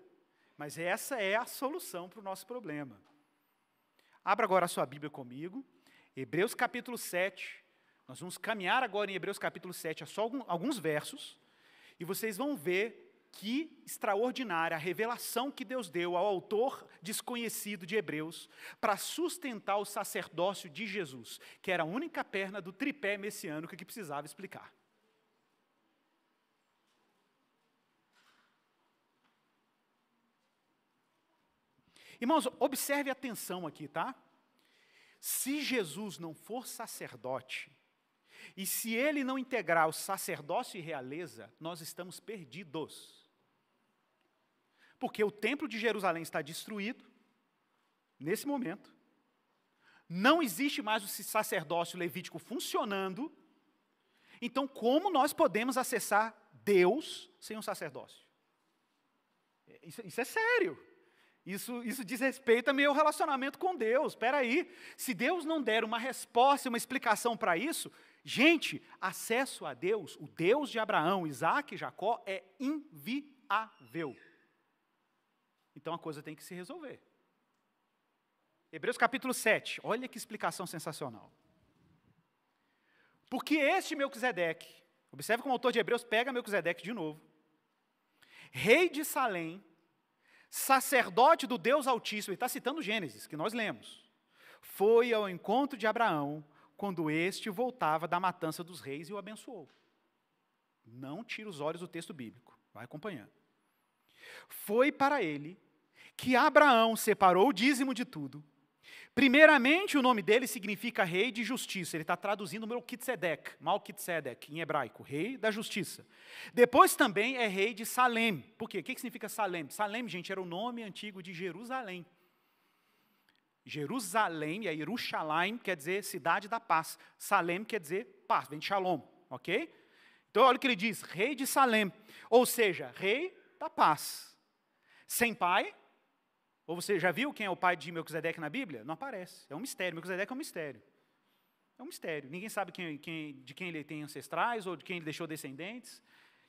mas essa é a solução para o nosso problema. Abra agora a sua Bíblia comigo, Hebreus capítulo 7. Nós vamos caminhar agora em Hebreus capítulo 7, é só alguns versos, e vocês vão ver que extraordinária a revelação que Deus deu ao autor desconhecido de Hebreus para sustentar o sacerdócio de Jesus, que era a única perna do tripé messiânico que precisava explicar. Irmãos, observe a atenção aqui, tá? Se Jesus não for sacerdote, e se ele não integrar o sacerdócio e realeza, nós estamos perdidos porque o templo de Jerusalém está destruído, nesse momento, não existe mais o sacerdócio levítico funcionando, então como nós podemos acessar Deus sem um sacerdócio? É, isso, isso é sério. Isso, isso diz respeito ao meu relacionamento com Deus. Espera aí. Se Deus não der uma resposta, uma explicação para isso, gente, acesso a Deus, o Deus de Abraão, Isaac e Jacó, é inviável. Então a coisa tem que se resolver. Hebreus capítulo 7, olha que explicação sensacional. Porque este Melquisedeque, observe como o autor de Hebreus pega Melquisedeque de novo, rei de Salém, sacerdote do Deus Altíssimo, ele está citando Gênesis, que nós lemos, foi ao encontro de Abraão quando este voltava da matança dos reis e o abençoou. Não tira os olhos do texto bíblico, vai acompanhando. Foi para ele que Abraão separou o dízimo de tudo. Primeiramente, o nome dele significa rei de justiça. Ele está traduzindo mal Malkitzedek, em hebraico, rei da justiça. Depois também é rei de Salem. Por quê? O que significa Salem? Salem, gente, era o nome antigo de Jerusalém. Jerusalém, e é Yerushalayim, quer dizer cidade da paz. Salem quer dizer paz, vem de Shalom, ok? Então, olha o que ele diz, rei de Salem, ou seja, rei da paz. Sem pai, ou você já viu quem é o pai de Melquisedeque na Bíblia? Não aparece. É um mistério. Melquisedeque é um mistério. É um mistério. Ninguém sabe quem, quem, de quem ele tem ancestrais ou de quem ele deixou descendentes.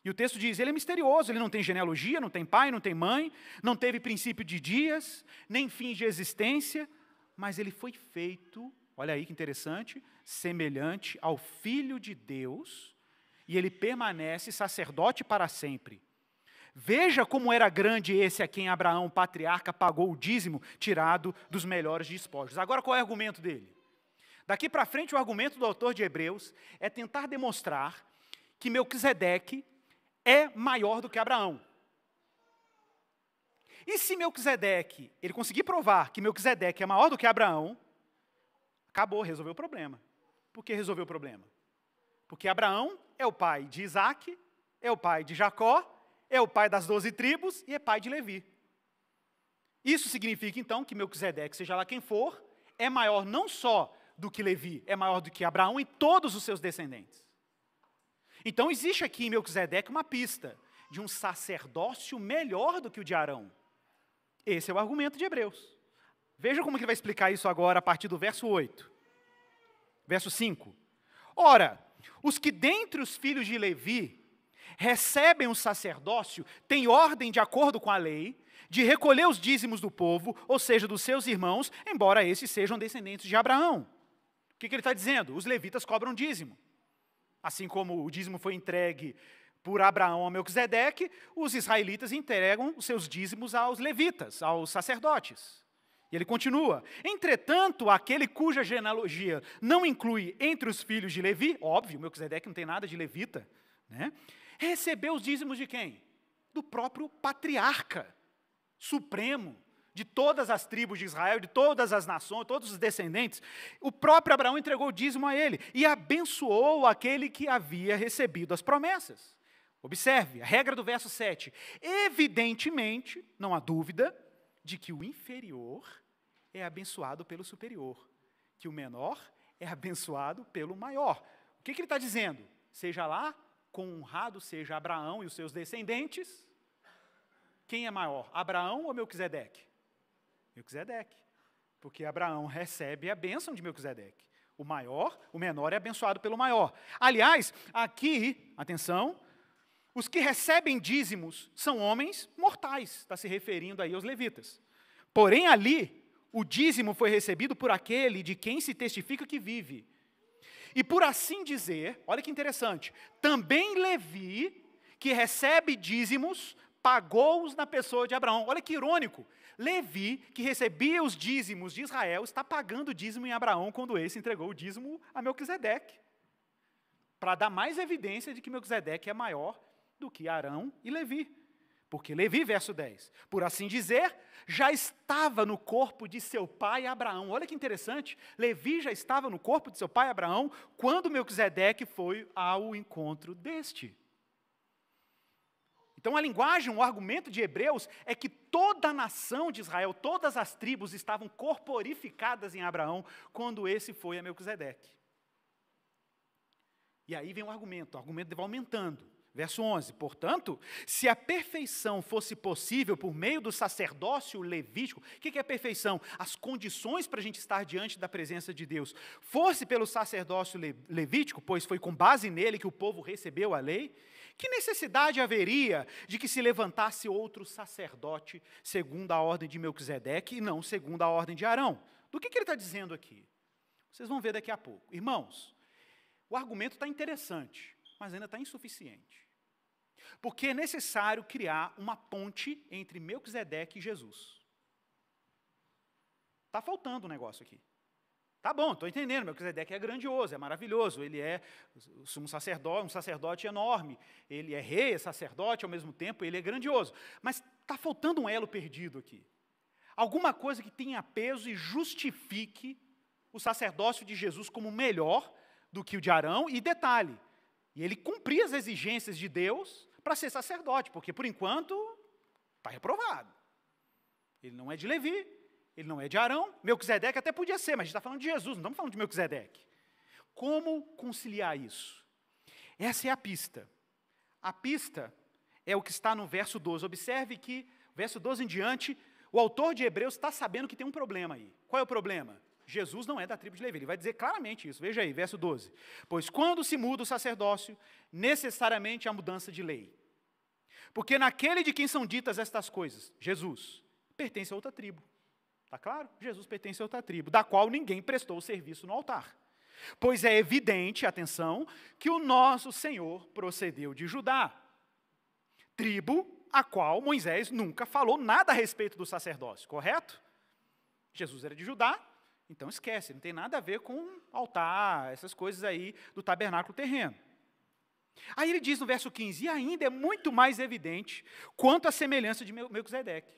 E o texto diz: ele é misterioso, ele não tem genealogia, não tem pai, não tem mãe, não teve princípio de dias, nem fim de existência, mas ele foi feito, olha aí que interessante, semelhante ao Filho de Deus, e ele permanece sacerdote para sempre. Veja como era grande esse a quem Abraão, patriarca, pagou o dízimo tirado dos melhores despojos. Agora, qual é o argumento dele? Daqui para frente, o argumento do autor de Hebreus é tentar demonstrar que Melquisedeque é maior do que Abraão. E se Melquisedeque, ele conseguir provar que Melquisedeque é maior do que Abraão, acabou, resolveu o problema. Por que resolveu o problema? Porque Abraão é o pai de Isaac, é o pai de Jacó é o pai das doze tribos e é pai de Levi. Isso significa, então, que Melquisedeque, seja lá quem for, é maior não só do que Levi, é maior do que Abraão e todos os seus descendentes. Então, existe aqui em Melquisedeque uma pista de um sacerdócio melhor do que o de Arão. Esse é o argumento de Hebreus. Veja como ele vai explicar isso agora a partir do verso 8. Verso 5. Ora, os que dentre os filhos de Levi recebem o sacerdócio, têm ordem de acordo com a lei, de recolher os dízimos do povo, ou seja, dos seus irmãos, embora esses sejam descendentes de Abraão. O que, que ele está dizendo? Os levitas cobram dízimo. Assim como o dízimo foi entregue por Abraão a Melquisedeque, os israelitas entregam os seus dízimos aos levitas, aos sacerdotes. E ele continua: Entretanto, aquele cuja genealogia não inclui entre os filhos de Levi, óbvio, Melquisedeque não tem nada de levita, né? recebeu os dízimos de quem? Do próprio patriarca supremo de todas as tribos de Israel, de todas as nações, todos os descendentes. O próprio Abraão entregou o dízimo a ele e abençoou aquele que havia recebido as promessas. Observe a regra do verso 7. Evidentemente, não há dúvida de que o inferior é abençoado pelo superior, que o menor é abençoado pelo maior. O que, que ele está dizendo? Seja lá com honrado seja Abraão e os seus descendentes, quem é maior, Abraão ou Melquisedeque? Melquisedeque. Porque Abraão recebe a bênção de Melquisedeque. O maior, o menor é abençoado pelo maior. Aliás, aqui, atenção, os que recebem dízimos são homens mortais, está se referindo aí aos levitas. Porém, ali, o dízimo foi recebido por aquele de quem se testifica que vive. E por assim dizer, olha que interessante, também Levi, que recebe dízimos, pagou-os na pessoa de Abraão. Olha que irônico. Levi, que recebia os dízimos de Israel, está pagando dízimo em Abraão quando esse entregou o dízimo a Melquisedeque. Para dar mais evidência de que Melquisedeque é maior do que Arão e Levi. Porque Levi, verso 10, por assim dizer, já estava no corpo de seu pai Abraão. Olha que interessante, Levi já estava no corpo de seu pai Abraão quando Melquisedeque foi ao encontro deste. Então, a linguagem, o argumento de Hebreus é que toda a nação de Israel, todas as tribos estavam corporificadas em Abraão quando esse foi a Melquisedeque. E aí vem o argumento, o argumento vai aumentando. Verso 11: Portanto, se a perfeição fosse possível por meio do sacerdócio levítico, o que, que é perfeição? As condições para a gente estar diante da presença de Deus. Fosse pelo sacerdócio levítico, pois foi com base nele que o povo recebeu a lei, que necessidade haveria de que se levantasse outro sacerdote segundo a ordem de Melquisedeque e não segundo a ordem de Arão? Do que, que ele está dizendo aqui? Vocês vão ver daqui a pouco. Irmãos, o argumento está interessante, mas ainda está insuficiente porque é necessário criar uma ponte entre Melquisedeque e Jesus. Está faltando um negócio aqui. Tá bom, estou entendendo, Melquisedeque é grandioso, é maravilhoso, ele é um sacerdote, um sacerdote enorme, ele é rei, é sacerdote ao mesmo tempo, ele é grandioso. Mas está faltando um elo perdido aqui. Alguma coisa que tenha peso e justifique o sacerdócio de Jesus como melhor do que o de Arão, e detalhe, ele cumpria as exigências de Deus, para ser sacerdote, porque por enquanto está reprovado. Ele não é de Levi, ele não é de Arão. Melquisedeque até podia ser, mas a gente está falando de Jesus, não estamos falando de Melquisedeque. Como conciliar isso? Essa é a pista. A pista é o que está no verso 12. Observe que, verso 12 em diante, o autor de Hebreus está sabendo que tem um problema aí. Qual é o problema? Jesus não é da tribo de Levi. Ele vai dizer claramente isso. Veja aí, verso 12. Pois quando se muda o sacerdócio, necessariamente há mudança de lei. Porque naquele de quem são ditas estas coisas, Jesus, pertence a outra tribo. Está claro? Jesus pertence a outra tribo, da qual ninguém prestou serviço no altar. Pois é evidente, atenção, que o nosso Senhor procedeu de Judá, tribo a qual Moisés nunca falou nada a respeito do sacerdócio, correto? Jesus era de Judá, então esquece, não tem nada a ver com altar, essas coisas aí do tabernáculo terreno. Aí ele diz no verso 15: E ainda é muito mais evidente quanto à semelhança de Melquisedeque,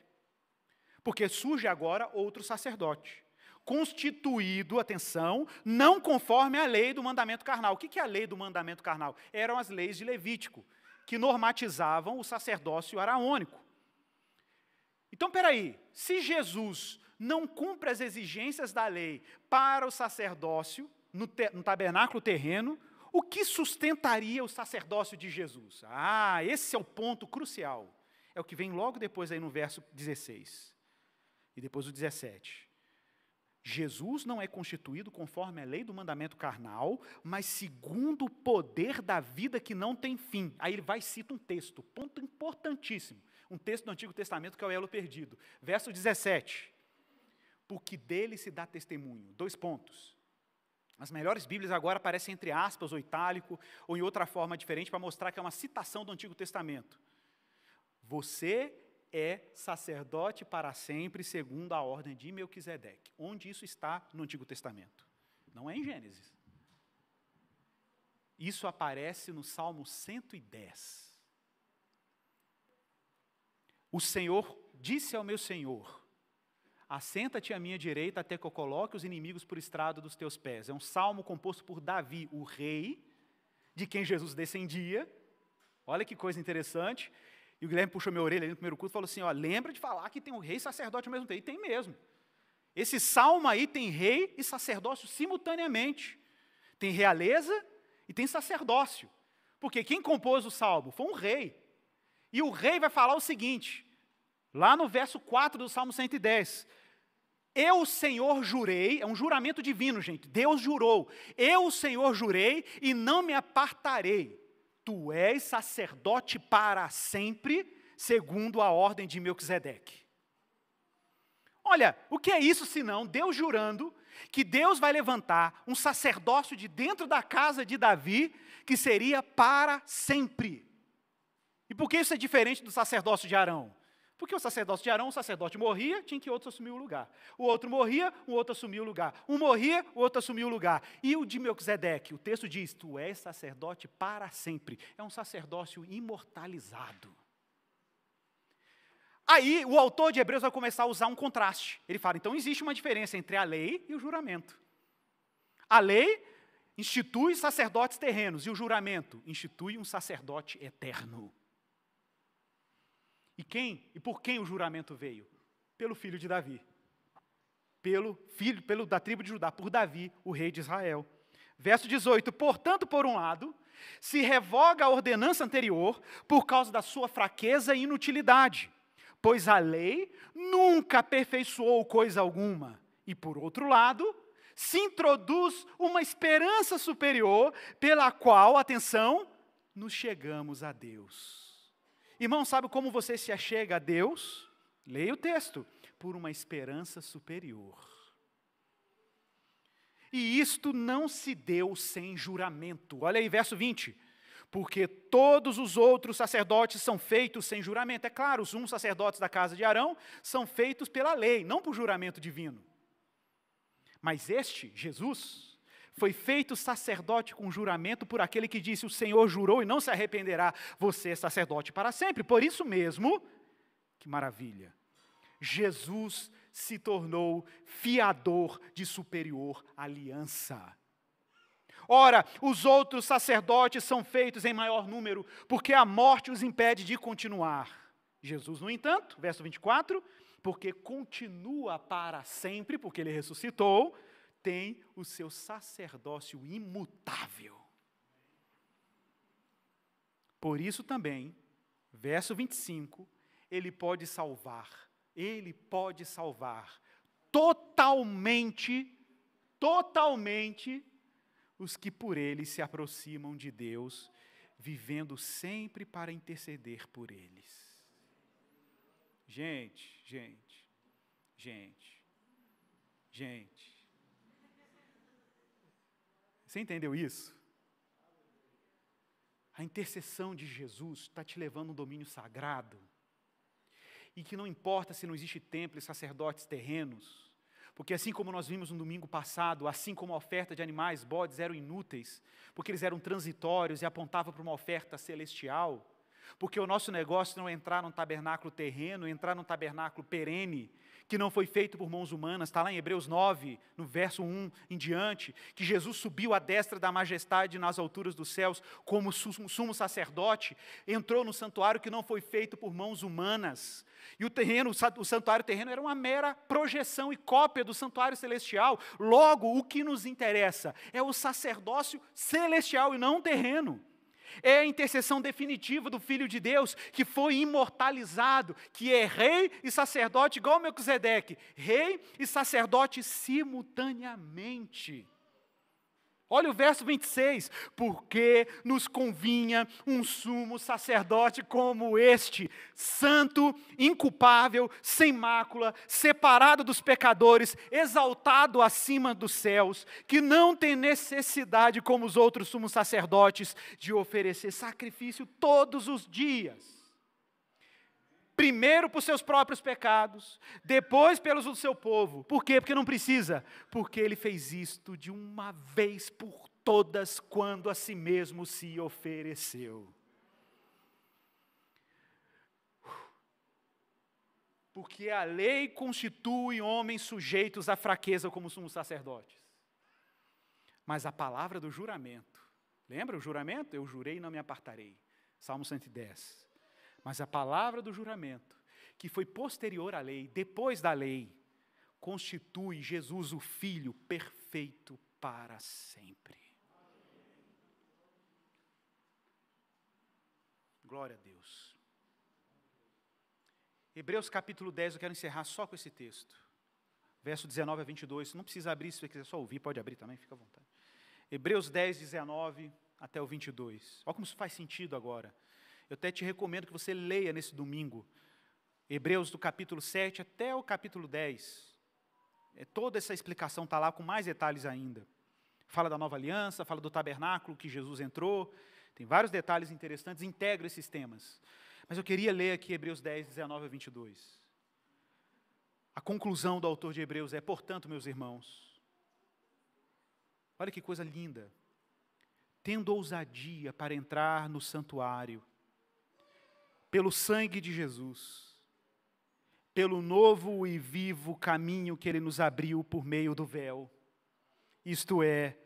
porque surge agora outro sacerdote, constituído, atenção, não conforme a lei do mandamento carnal. O que é a lei do mandamento carnal? Eram as leis de Levítico, que normatizavam o sacerdócio araônico. Então, peraí, se Jesus não cumpre as exigências da lei para o sacerdócio, no, te, no tabernáculo terreno, o que sustentaria o sacerdócio de Jesus? Ah, esse é o ponto crucial. É o que vem logo depois aí no verso 16. E depois o 17. Jesus não é constituído conforme a lei do mandamento carnal, mas segundo o poder da vida que não tem fim. Aí ele vai e cita um texto, ponto importantíssimo. Um texto do Antigo Testamento que é o elo perdido. Verso 17 porque dele se dá testemunho. Dois pontos. As melhores Bíblias agora aparecem entre aspas, ou itálico, ou em outra forma diferente, para mostrar que é uma citação do Antigo Testamento. Você é sacerdote para sempre, segundo a ordem de Melquisedeque. Onde isso está no Antigo Testamento? Não é em Gênesis. Isso aparece no Salmo 110. O Senhor disse ao meu Senhor: Assenta-te à minha direita até que eu coloque os inimigos por estrado dos teus pés. É um salmo composto por Davi, o rei, de quem Jesus descendia. Olha que coisa interessante. E o Guilherme puxou minha orelha ali no primeiro culto e falou assim: ó, lembra de falar que tem um rei e sacerdote ao mesmo tempo. E tem mesmo. Esse salmo aí tem rei e sacerdócio simultaneamente. Tem realeza e tem sacerdócio. Porque quem compôs o salmo foi um rei. E o rei vai falar o seguinte, lá no verso 4 do Salmo 110. Eu, Senhor, jurei, é um juramento divino, gente. Deus jurou. Eu, Senhor, jurei e não me apartarei. Tu és sacerdote para sempre, segundo a ordem de Melquisedeque. Olha, o que é isso senão Deus jurando que Deus vai levantar um sacerdócio de dentro da casa de Davi que seria para sempre. E por que isso é diferente do sacerdócio de Arão? Porque o sacerdote de Arão, o sacerdote morria, tinha que outro assumir o lugar. O outro morria, o outro assumiu o lugar. Um morria, o outro assumiu o lugar. E o de Melquisedeque, o texto diz: Tu és sacerdote para sempre. É um sacerdócio imortalizado. Aí o autor de Hebreus vai começar a usar um contraste. Ele fala: então existe uma diferença entre a lei e o juramento. A lei institui sacerdotes terrenos e o juramento institui um sacerdote eterno. E quem e por quem o juramento veio? Pelo filho de Davi. Pelo filho, pelo da tribo de Judá, por Davi, o rei de Israel. Verso 18: Portanto, por um lado, se revoga a ordenança anterior por causa da sua fraqueza e inutilidade, pois a lei nunca aperfeiçoou coisa alguma. E por outro lado, se introduz uma esperança superior pela qual, atenção, nos chegamos a Deus. Irmão, sabe como você se achega a Deus? Leia o texto. Por uma esperança superior. E isto não se deu sem juramento. Olha aí, verso 20 porque todos os outros sacerdotes são feitos sem juramento. É claro, os uns sacerdotes da casa de Arão são feitos pela lei, não por juramento divino. Mas este, Jesus, foi feito sacerdote com juramento por aquele que disse: O Senhor jurou e não se arrependerá, você é sacerdote para sempre. Por isso mesmo, que maravilha, Jesus se tornou fiador de superior aliança. Ora, os outros sacerdotes são feitos em maior número, porque a morte os impede de continuar. Jesus, no entanto, verso 24, porque continua para sempre, porque ele ressuscitou, tem o seu sacerdócio imutável. Por isso também, verso 25, ele pode salvar, ele pode salvar totalmente, totalmente os que por ele se aproximam de Deus, vivendo sempre para interceder por eles. Gente, gente, gente, gente. Você entendeu isso? A intercessão de Jesus está te levando a um domínio sagrado. E que não importa se não existe templo e sacerdotes terrenos, porque assim como nós vimos no domingo passado, assim como a oferta de animais, bodes eram inúteis, porque eles eram transitórios e apontavam para uma oferta celestial, porque o nosso negócio não é entrar num tabernáculo terreno, é entrar num tabernáculo perene, que não foi feito por mãos humanas, está lá em Hebreus 9, no verso 1 em diante, que Jesus subiu à destra da majestade nas alturas dos céus como sumo sacerdote, entrou no santuário que não foi feito por mãos humanas. E o terreno, o santuário terreno era uma mera projeção e cópia do santuário celestial. Logo, o que nos interessa é o sacerdócio celestial e não terreno é a intercessão definitiva do Filho de Deus, que foi imortalizado, que é rei e sacerdote, igual Melquisedeque, rei e sacerdote simultaneamente. Olha o verso 26. Porque nos convinha um sumo sacerdote como este, santo, inculpável, sem mácula, separado dos pecadores, exaltado acima dos céus, que não tem necessidade, como os outros sumos sacerdotes, de oferecer sacrifício todos os dias primeiro por seus próprios pecados, depois pelos do seu povo. Por quê? Porque não precisa. Porque ele fez isto de uma vez por todas, quando a si mesmo se ofereceu. Porque a lei constitui homens sujeitos à fraqueza como sumos sacerdotes. Mas a palavra do juramento, lembra o juramento? Eu jurei e não me apartarei. Salmo 110 mas a palavra do juramento, que foi posterior à lei, depois da lei, constitui Jesus o Filho perfeito para sempre. Glória a Deus. Hebreus capítulo 10, eu quero encerrar só com esse texto. Verso 19 a 22. Não precisa abrir, se você quiser só ouvir, pode abrir também, fica à vontade. Hebreus 10, 19 até o 22. Olha como isso faz sentido agora. Eu até te recomendo que você leia nesse domingo, Hebreus do capítulo 7 até o capítulo 10. É, toda essa explicação está lá com mais detalhes ainda. Fala da nova aliança, fala do tabernáculo que Jesus entrou, tem vários detalhes interessantes, integra esses temas. Mas eu queria ler aqui Hebreus 10, 19 a 22. A conclusão do autor de Hebreus é: portanto, meus irmãos, olha que coisa linda, tendo ousadia para entrar no santuário, pelo sangue de Jesus, pelo novo e vivo caminho que ele nos abriu por meio do véu, isto é,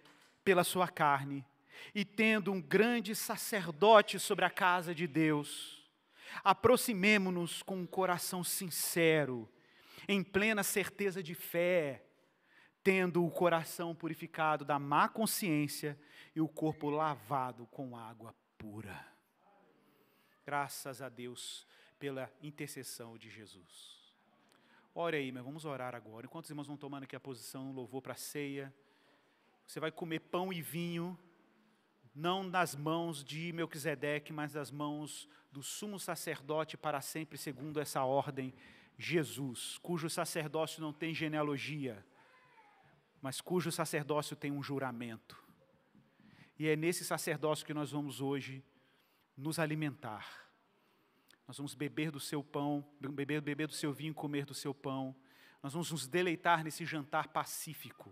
pela sua carne, e tendo um grande sacerdote sobre a casa de Deus, aproximemo-nos com um coração sincero, em plena certeza de fé, tendo o coração purificado da má consciência e o corpo lavado com água pura. Graças a Deus pela intercessão de Jesus. Ore aí, mas vamos orar agora. Enquanto os irmãos vão tomando aqui a posição, louvor para a ceia, você vai comer pão e vinho, não nas mãos de Melquisedeque, mas nas mãos do sumo sacerdote para sempre, segundo essa ordem, Jesus, cujo sacerdócio não tem genealogia, mas cujo sacerdócio tem um juramento. E é nesse sacerdócio que nós vamos hoje nos alimentar. Nós vamos beber do seu pão, beber, beber do seu vinho, comer do seu pão. Nós vamos nos deleitar nesse jantar pacífico,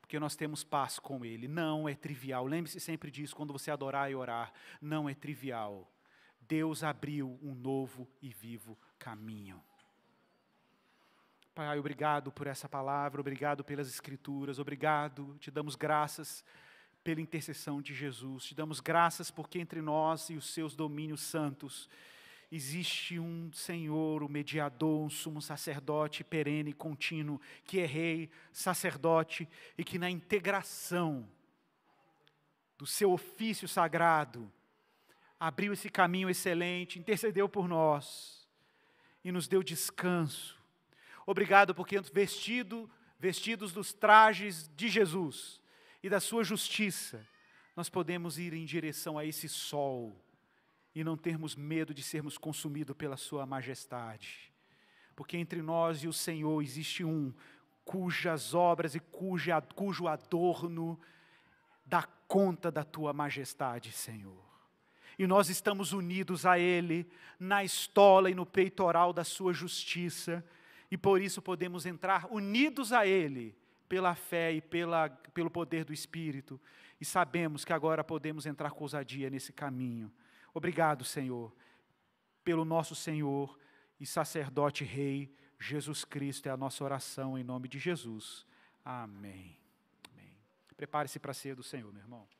porque nós temos paz com Ele. Não é trivial. Lembre-se sempre disso quando você adorar e orar. Não é trivial. Deus abriu um novo e vivo caminho. Pai, obrigado por essa palavra, obrigado pelas Escrituras, obrigado, te damos graças pela intercessão de Jesus. Te damos graças porque entre nós e os seus domínios santos existe um Senhor, um mediador, um sumo sacerdote perene e contínuo, que é rei, sacerdote e que na integração do seu ofício sagrado abriu esse caminho excelente, intercedeu por nós e nos deu descanso. Obrigado porque vestido, vestidos dos trajes de Jesus, e da sua justiça, nós podemos ir em direção a esse sol e não termos medo de sermos consumidos pela sua majestade. Porque entre nós e o Senhor existe um cujas obras e cuja, cujo adorno dá conta da tua majestade, Senhor. E nós estamos unidos a Ele na estola e no peitoral da Sua justiça, e por isso podemos entrar unidos a Ele pela fé e pela, pelo poder do Espírito, e sabemos que agora podemos entrar com ousadia nesse caminho. Obrigado, Senhor, pelo nosso Senhor e sacerdote Rei, Jesus Cristo, é a nossa oração em nome de Jesus. Amém. Amém. Prepare-se para a ceia do Senhor, meu irmão.